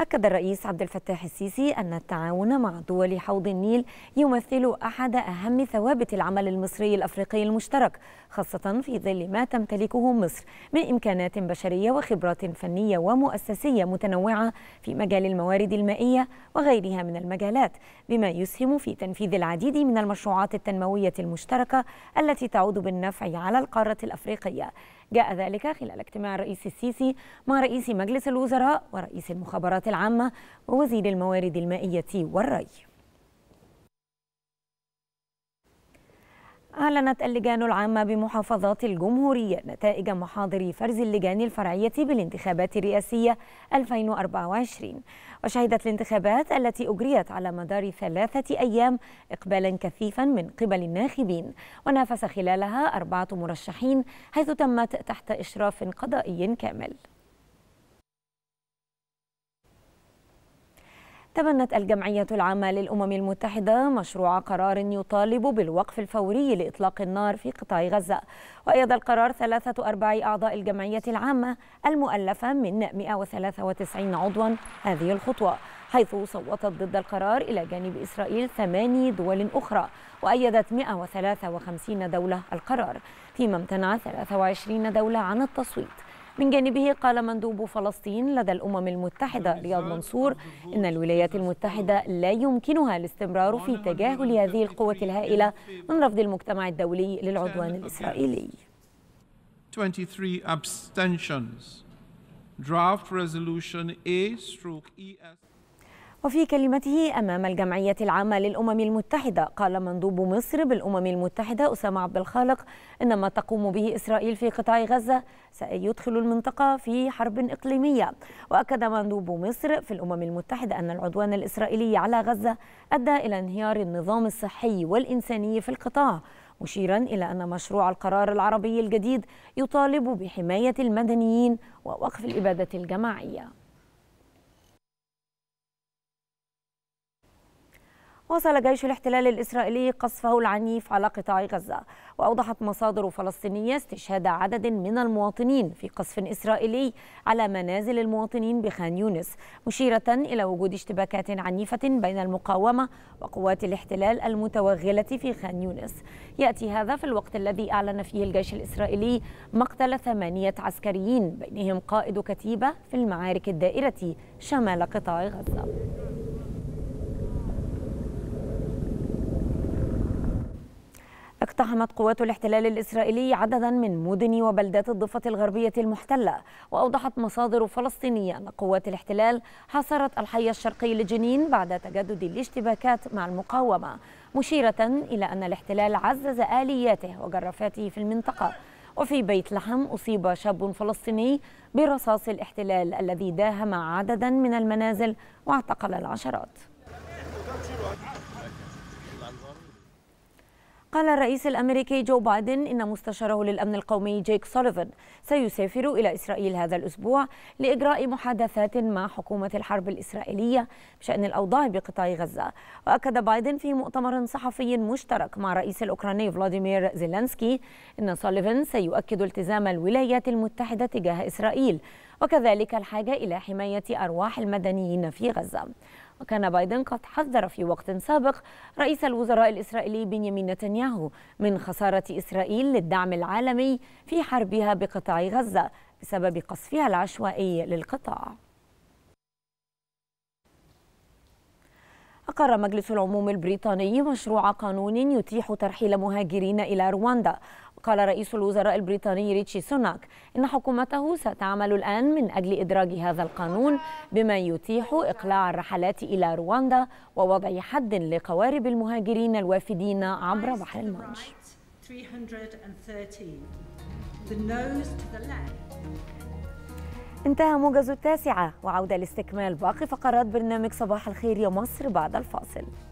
أكد الرئيس عبد الفتاح السيسي أن التعاون مع دول حوض النيل يمثل أحد أهم ثوابت العمل المصري الأفريقي المشترك خاصة في ظل ما تمتلكه مصر من إمكانات بشرية وخبرات فنية ومؤسسية متنوعة في مجال الموارد المائية وغيرها من المجالات بما يسهم في تنفيذ العديد من المشروعات التنموية المشتركة التي تعود بالنفع على القارة الأفريقية جاء ذلك خلال اجتماع الرئيس السيسي مع رئيس مجلس الوزراء ورئيس المخابرات العامة ووزير الموارد المائية والري أعلنت اللجان العامة بمحافظات الجمهورية نتائج محاضر فرز اللجان الفرعية بالانتخابات الرئاسية 2024 وشهدت الانتخابات التي أجريت على مدار ثلاثة أيام إقبالا كثيفا من قبل الناخبين ونافس خلالها أربعة مرشحين حيث تمت تحت إشراف قضائي كامل تبنت الجمعية العامة للأمم المتحدة مشروع قرار يطالب بالوقف الفوري لإطلاق النار في قطاع غزة وأيد القرار ثلاثة أرباع أعضاء الجمعية العامة المؤلفة من 193 عضوا هذه الخطوة حيث صوتت ضد القرار إلى جانب إسرائيل ثماني دول أخرى وأيدت 153 دولة القرار فيما امتنع 23 دولة عن التصويت من جانبه قال مندوب فلسطين لدى الأمم المتحدة رياض منصور إن الولايات المتحدة لا يمكنها الاستمرار في تجاهل هذه القوة الهائلة من رفض المجتمع الدولي للعدوان الإسرائيلي 23 abstentions. Draft resolution A stroke ES. وفي كلمته أمام الجمعية العامة للأمم المتحدة قال مندوب مصر بالأمم المتحدة أسامة عبد الخالق إن ما تقوم به إسرائيل في قطاع غزة سيدخل المنطقة في حرب إقليمية وأكد مندوب مصر في الأمم المتحدة أن العدوان الإسرائيلي على غزة أدى إلى انهيار النظام الصحي والإنساني في القطاع مشيرا إلى أن مشروع القرار العربي الجديد يطالب بحماية المدنيين ووقف الإبادة الجماعية واصل جيش الاحتلال الإسرائيلي قصفه العنيف على قطاع غزة وأوضحت مصادر فلسطينية استشهاد عدد من المواطنين في قصف إسرائيلي على منازل المواطنين بخان يونس مشيرة إلى وجود اشتباكات عنيفة بين المقاومة وقوات الاحتلال المتوغلة في خان يونس يأتي هذا في الوقت الذي أعلن فيه الجيش الإسرائيلي مقتل ثمانية عسكريين بينهم قائد كتيبة في المعارك الدائرة شمال قطاع غزة اقتحمت قوات الاحتلال الإسرائيلي عددا من مدن وبلدات الضفة الغربية المحتلة وأوضحت مصادر فلسطينية أن قوات الاحتلال حاصرت الحي الشرقي لجنين بعد تجدد الاشتباكات مع المقاومة مشيرة إلى أن الاحتلال عزز آلياته وجرافاته في المنطقة وفي بيت لحم أصيب شاب فلسطيني برصاص الاحتلال الذي داهم عددا من المنازل واعتقل العشرات قال الرئيس الأمريكي جو بايدن إن مستشاره للأمن القومي جيك سوليفان سيسافر إلى إسرائيل هذا الأسبوع لإجراء محادثات مع حكومة الحرب الإسرائيلية بشأن الأوضاع بقطاع غزة وأكد بايدن في مؤتمر صحفي مشترك مع الرئيس الأوكراني فلاديمير زيلانسكي أن سوليفان سيؤكد التزام الولايات المتحدة تجاه إسرائيل وكذلك الحاجة إلى حماية أرواح المدنيين في غزة وكان بايدن قد حذر في وقت سابق رئيس الوزراء الإسرائيلي بنيامين نتنياهو من خسارة إسرائيل للدعم العالمي في حربها بقطاع غزة بسبب قصفها العشوائي للقطاع أقر مجلس العموم البريطاني مشروع قانون يتيح ترحيل مهاجرين إلى رواندا قال رئيس الوزراء البريطاني ريتشي سوناك إن حكومته ستعمل الآن من أجل إدراج هذا القانون بما يتيح إقلاع الرحلات إلى رواندا ووضع حد لقوارب المهاجرين الوافدين عبر بحر المانش. انتهى موجز التاسعة وعودة لاستكمال باقي فقرات برنامج صباح الخير يا مصر بعد الفاصل